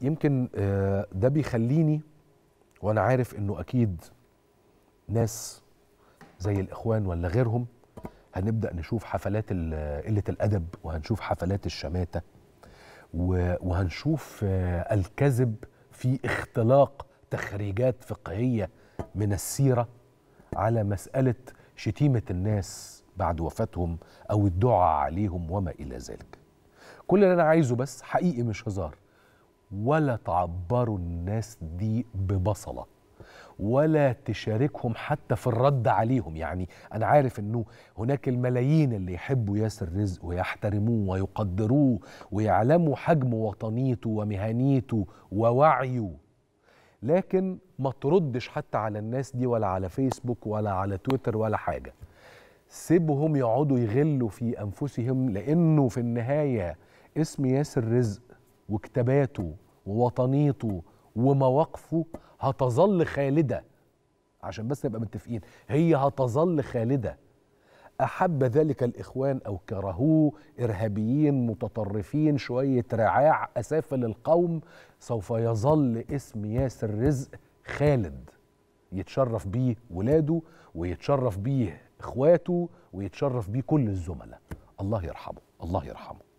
يمكن آه، ده بيخليني وانا عارف انه اكيد ناس زي الاخوان ولا غيرهم هنبدا نشوف حفلات قله الادب وهنشوف حفلات الشماته وهنشوف آه، الكذب في اختلاق تخريجات فقهيه من السيره على مساله شتيمه الناس بعد وفاتهم او الدعاء عليهم وما الى ذلك كل اللي انا عايزه بس حقيقي مش هزار ولا تعبروا الناس دي ببصله ولا تشاركهم حتى في الرد عليهم يعني انا عارف انه هناك الملايين اللي يحبوا ياسر رزق ويحترموه ويقدروه ويعلموا حجم وطنيته ومهنيته ووعيه لكن ما تردش حتى على الناس دي ولا على فيسبوك ولا على تويتر ولا حاجه سيبهم يقعدوا يغلوا في انفسهم لانه في النهايه اسم ياسر رزق وكتاباته ووطنيته ومواقفه هتظل خالده عشان بس نبقى متفقين هي هتظل خالده احب ذلك الاخوان او كرهوه ارهابيين متطرفين شويه رعاع اسافل القوم سوف يظل اسم ياسر رزق خالد يتشرف بيه ولاده ويتشرف بيه اخواته ويتشرف بيه كل الزملاء الله يرحمه الله يرحمه